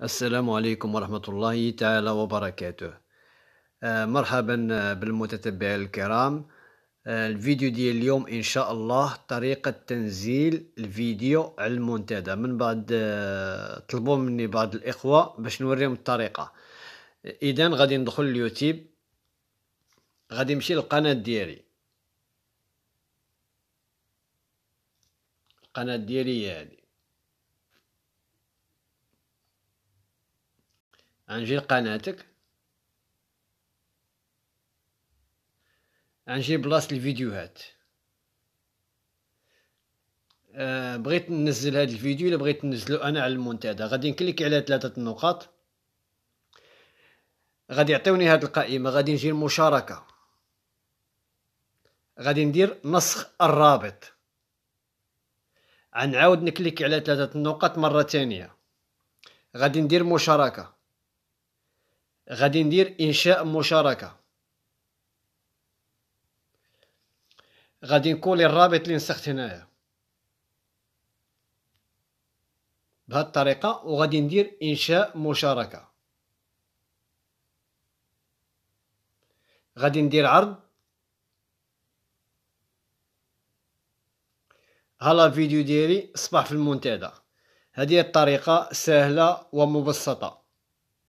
السلام عليكم ورحمة الله تعالى وبركاته آه، مرحبا آه، بالمتتبعين الكرام آه، الفيديو ديال اليوم إن شاء الله طريقة تنزيل الفيديو على المنتدى من بعد طلبوا مني بعض الإخوة باش نوريهم الطريقة إذا غادي ندخل اليوتيوب غادي نمشي للقناة ديالي القناة ديالي هي هذه غنجي لقناتك غنجي بلاصة الفيديوهات أه بغيت ننزل هذا الفيديو الا بغيت ننزلو انا على المنتدى غادي نكليك على ثلاثه النقاط غادي يعطيوني هاد القائمه غادي نجي المشاركه غادي ندير نسخ الرابط غنعاود نكليك على ثلاثه النقاط مره ثانيه غادي ندير مشاركه غادي ندير انشاء مشاركه غادي نكون الرابط اللي نسخت هنايا بهذه الطريقه وغادي ندير انشاء مشاركه غادي ندير عرض لا فيديو ديالي اصبح في المنتدى هذه الطريقه سهله ومبسطه